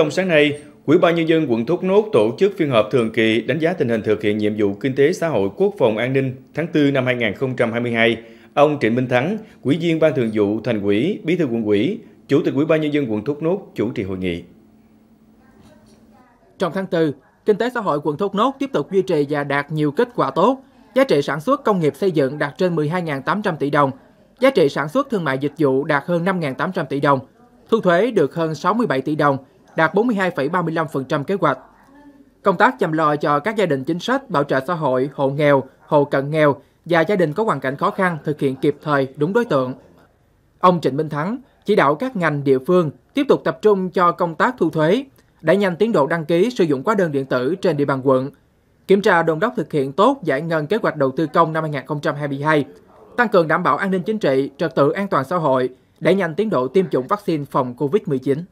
Trong sáng nay, Ủy ban nhân dân quận Thốt Nốt tổ chức phiên họp thường kỳ đánh giá tình hình thực hiện nhiệm vụ kinh tế xã hội quốc phòng an ninh tháng 4 năm 2022. Ông Trịnh Minh Thắng, Ủy viên Ban Thường vụ Thành ủy, Bí thư quận ủy, Chủ tịch Ủy ban nhân dân quận Thốt Nốt chủ trì hội nghị. Trong tháng 4, kinh tế xã hội quận Thốt Nốt tiếp tục duy trì và đạt nhiều kết quả tốt. Giá trị sản xuất công nghiệp xây dựng đạt trên 12.800 tỷ đồng, giá trị sản xuất thương mại dịch vụ đạt hơn 5.800 tỷ đồng, thu thuế được hơn 67 tỷ đồng, đạt 42,35% kế hoạch. Công tác chăm lo cho các gia đình chính sách, bảo trợ xã hội, hộ nghèo, hộ cận nghèo và gia đình có hoàn cảnh khó khăn thực hiện kịp thời đúng đối tượng. Ông Trịnh Minh Thắng chỉ đạo các ngành địa phương tiếp tục tập trung cho công tác thu thuế, đẩy nhanh tiến độ đăng ký sử dụng hóa đơn điện tử trên địa bàn quận, kiểm tra đồn đốc thực hiện tốt giải ngân kế hoạch đầu tư công năm 2022, tăng cường đảm bảo an ninh chính trị, trật tự an toàn xã hội, đẩy nhanh tiến độ tiêm chủng vaccine phòng COVID-19.